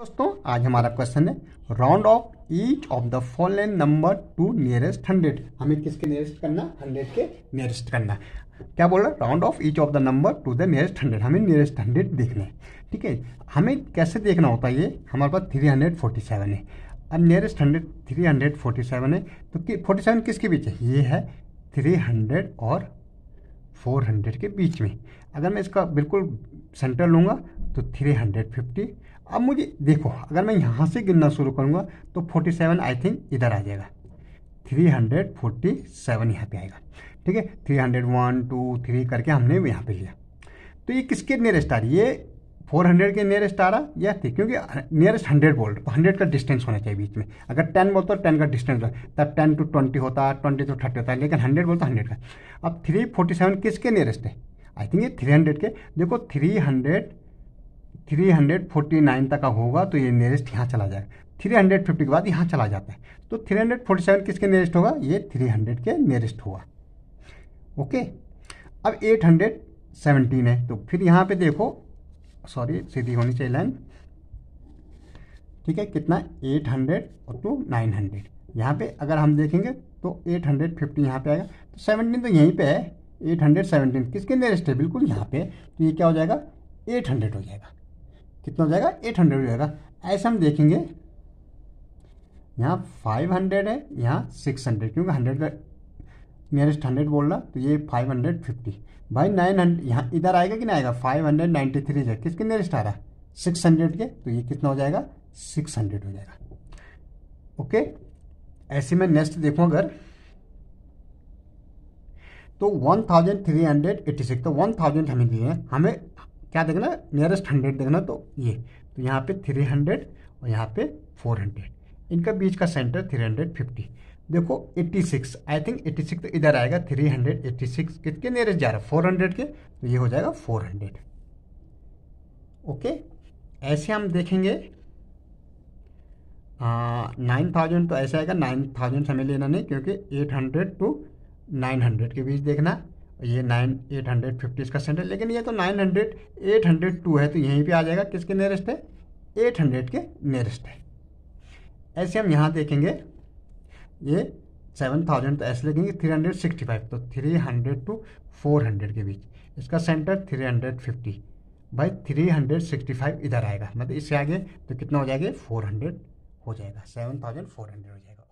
दोस्तों आज हमारा क्वेश्चन है round off each of the following number to nearest hundred हमें किसके नियरेस्ट करना हंड्रेड के नियरेस्ट करना क्या बोल रहा है round off each of the number to the nearest hundred हमें नियरेस्ट हंड्रेड देखना है ठीक है हमें कैसे देखना होता है ये हमारे पास थ्री हंड्रेड फोर्टी सेवन है अब nearest hundred three hundred forty seven है तो फोर्टी सेवन किसके बीच है ये है थ्री हंड्रेड और फोर हंड्रेड के बीच में अगर मैं इसका बिल्कुल सेंटर लूँगा तो थ्री हंड्रेड फिफ्टी अब मुझे देखो अगर मैं यहाँ से गिनना शुरू करूँगा तो फोर्टी सेवन आई थिंक इधर आ जाएगा थ्री हंड्रेड फोर्टी सेवन यहाँ पर आएगा ठीक है three hundred one two three करके हमने यहाँ पे लिया तो ये किसके नियरेस्ट आ रही है फोर हंड्रेड के नियरेस्ट आ रहा या थी क्योंकि नियरेस्ट हंड्रेड बोल तो हंड्रेड का डिस्टेंस होना चाहिए बीच में अगर टेन बोलते तो टेन का डिस्टेंस होता तब टेन टू ट्वेंटी होता ट्वेंटी टू 30 होता है लेकिन हंड्रेड बोलते तो हंड्रेड का अब थ्री सेवन किसके नियरेस्ट है आई थिंक ये थ्री हंड्रेड के देखो three hundred three hundred forty nine तक का होगा तो ये नियरेस्ट यहाँ चला जाएगा थ्री हंड्रेड फिफ्टी के बाद यहाँ चला जाता है तो थ्री हंड्रेड फोर्टी सेवन किसके नियरेस्ट होगा ये थ्री हंड्रेड के नियरेस्ट हुआ ओके अब एट हंड्रेड सेवनटीन है तो फिर यहाँ पे देखो सॉरी सीधी होनी चाहिए लाइन ठीक है कितना 800 और टू नाइन हंड्रेड यहाँ पर अगर हम देखेंगे तो एट हंड्रेड फिफ्टी यहाँ पर आएगा तो 17 तो यहीं पे है 817 किसके नियरेस्ट है बिल्कुल यहाँ पे तो ये क्या हो जाएगा 800 हो जाएगा कितना हो जाएगा 800 हो जाएगा ऐसे हम देखेंगे यहाँ 500 है यहाँ 600 क्योंकि 100 का नियरेस्ट हंड्रेड बोल रहा तो ये फाइव हंड्रेड फिफ्टी भाई नाइन हंड्रेड यहाँ इधर आएगा कि नहीं आएगा फाइव हंड्रेड नाइन्टी थ्री है किसके नियरेस्ट आ रहा है सिक्स हंड्रेड के तो ये कितना हो जाएगा सिक्स हंड्रेड हो जाएगा ओके ऐसे में नेक्स्ट देखूँ अगर तो one thousand three hundred eighty six तो वन थाउजेंड हमें दिए हैं हमें क्या देखना नियरेस्ट हंड्रेड देखना तो ये तो यहाँ पे थ्री हंड्रेड और यहाँ पे फोर हंड्रेड इनका बीच का सेंटर थ्री हंड्रेड फिफ्टी देखो 86 आई थिंक 86 तो इधर आएगा 386 कितने नियरेस्ट जा रहा है 400 के तो ये हो जाएगा 400 ओके ऐसे हम देखेंगे नाइन थाउजेंड तो ऐसे आएगा नाइन थाउजेंड हमें लेना नहीं क्योंकि eight hundred to nine hundred के बीच देखना ये नाइन एट हंड्रेड फिफ्टी इसका सेंटर लेकिन ये तो nine hundred eight hundred two है तो यहीं पे आ जाएगा किसके नियरेस्ट है एट हंड्रेड के नियरेस्ट है ऐसे हम यहाँ देखेंगे ये सेवन थाउजेंड तो ऐसे लगेंगे थ्री हंड्रेड सिक्सटी फाइव तो three hundred to four hundred के बीच इसका सेंटर थ्री हंड्रेड फिफ्टी भाई थ्री हंड्रेड सिक्सटी फाइव इधर आएगा मतलब इससे आगे तो कितना हो जाएगा फोर हंड्रेड हो जाएगा सेवन थाउजेंड फोर हंड्रेड हो जाएगा